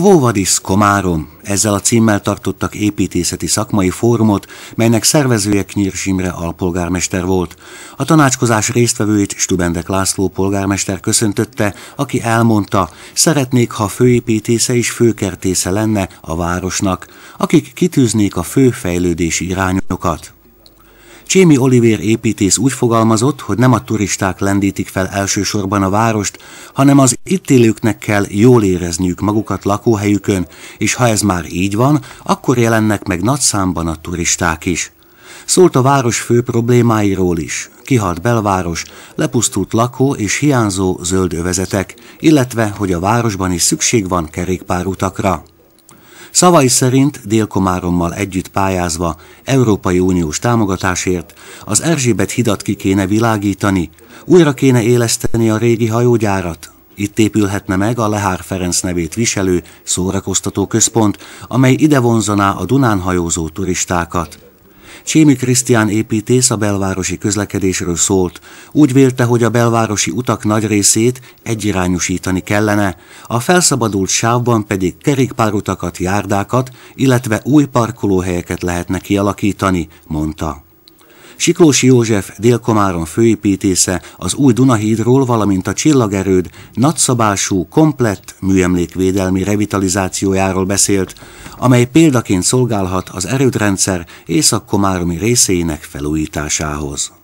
Kvóvadis Komárom ezzel a címmel tartottak építészeti szakmai fórumot, melynek szervezője Knyírs Imre alpolgármester volt. A tanácskozás résztvevőit Stubendek László polgármester köszöntötte, aki elmondta, szeretnék, ha főépítésze és főkertésze lenne a városnak, akik kitűznék a fő fejlődési irányokat. Csémi Olivér építész úgy fogalmazott, hogy nem a turisták lendítik fel elsősorban a várost, hanem az itt élőknek kell jól érezniük magukat lakóhelyükön, és ha ez már így van, akkor jelennek meg nagy számban a turisták is. Szólt a város fő problémáiról is. Kihalt belváros, lepusztult lakó és hiányzó zöld övezetek, illetve hogy a városban is szükség van kerékpárutakra. Szavai szerint Délkomárommal együtt pályázva Európai Uniós támogatásért az Erzsébet hidat ki kéne világítani, újra kéne éleszteni a régi hajógyárat. Itt épülhetne meg a Lehár Ferenc nevét viselő szórakoztató központ, amely ide vonzaná a Dunán hajózó turistákat. Csémi Krisztián építész a belvárosi közlekedésről szólt. Úgy vélte, hogy a belvárosi utak nagy részét egyirányosítani kellene, a felszabadult sávban pedig kerékpárutakat, járdákat, illetve új parkolóhelyeket lehetne kialakítani, mondta. Siklós József, Délkomáron főépítésze az új Dunahídról, valamint a Csillagerőd nagyszabású, komplett műemlékvédelmi revitalizációjáról beszélt, amely példaként szolgálhat az erődrendszer észak-komáromi részeinek felújításához.